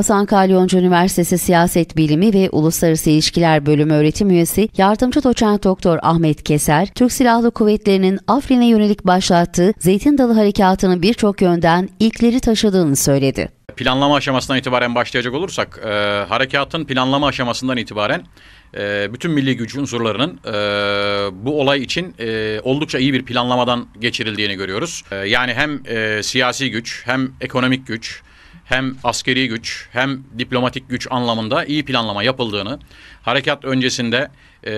Hasan Kalyoncu Üniversitesi Siyaset Bilimi ve Uluslararası İlişkiler Bölümü öğretim üyesi yardımcı doçent doktor Ahmet Keser, Türk Silahlı Kuvvetleri'nin Afrin'e yönelik başlattığı Zeytin Dalı Harekatı'nın birçok yönden ilkleri taşıdığını söyledi. Planlama aşamasından itibaren başlayacak olursak, e, harekatın planlama aşamasından itibaren e, bütün milli güç unsurlarının e, bu olay için e, oldukça iyi bir planlamadan geçirildiğini görüyoruz. E, yani hem e, siyasi güç hem ekonomik güç hem askeri güç hem diplomatik güç anlamında iyi planlama yapıldığını, harekat öncesinde e,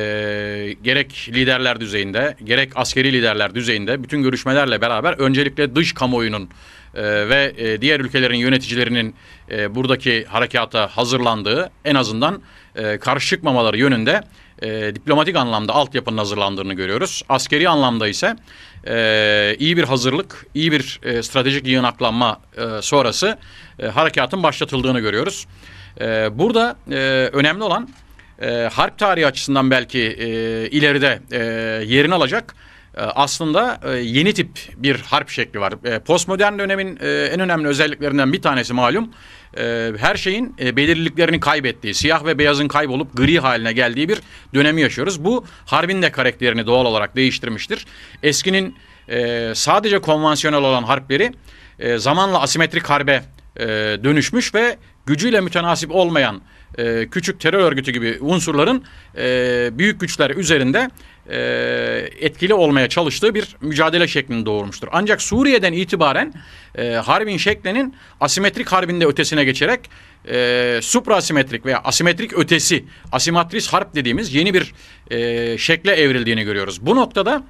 gerek liderler düzeyinde gerek askeri liderler düzeyinde bütün görüşmelerle beraber öncelikle dış kamuoyunun e, ve e, diğer ülkelerin yöneticilerinin e, buradaki harekata hazırlandığı en azından e, karşı çıkmamaları yönünde e, diplomatik anlamda altyapının hazırlandığını görüyoruz. Askeri anlamda ise e, iyi bir hazırlık, iyi bir e, stratejik yığınaklanma e, sonrası e, harekatın başlatıldığını görüyoruz. E, burada e, önemli olan e, harp tarihi açısından belki e, ileride e, yerini alacak ee, aslında e, yeni tip bir harp şekli var. E, postmodern dönemin e, en önemli özelliklerinden bir tanesi malum her şeyin belirliliklerini kaybettiği, siyah ve beyazın kaybolup gri haline geldiği bir dönemi yaşıyoruz. Bu harbin de karakterini doğal olarak değiştirmiştir. Eskinin sadece konvansiyonel olan harpleri zamanla asimetrik harbe dönüşmüş ve gücüyle mütenasip olmayan e, küçük terör örgütü gibi unsurların e, büyük güçler üzerinde e, etkili olmaya çalıştığı bir mücadele şeklini doğurmuştur. Ancak Suriye'den itibaren e, harbin şeklinin asimetrik harbinde ötesine geçerek e, suprasimetrik veya asimetrik ötesi asimatris harp dediğimiz yeni bir e, şekle evrildiğini görüyoruz. Bu noktada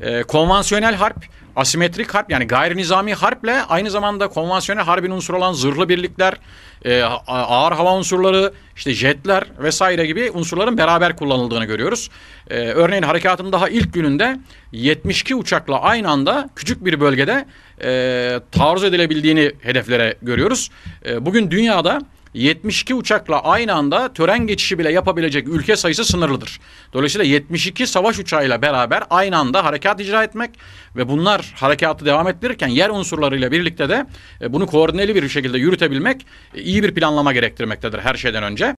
e, konvansiyonel harp asimetrik harp yani gayri nizami harple aynı zamanda konvansiyonel harbin unsuru olan zırhlı birlikler, e, ağır hava unsurları, işte jetler vesaire gibi unsurların beraber kullanıldığını görüyoruz. E, örneğin harekatın daha ilk gününde 72 uçakla aynı anda küçük bir bölgede e, taarruz edilebildiğini hedeflere görüyoruz. E, bugün dünyada 72 uçakla aynı anda tören geçişi bile yapabilecek ülke sayısı sınırlıdır. Dolayısıyla 72 savaş uçağıyla beraber aynı anda harekat icra etmek ve bunlar harekatı devam ettirirken yer unsurlarıyla birlikte de e, bunu koordineli bir şekilde yürütebilmek e, iyi bir planlama gerektirmektedir her şeyden önce.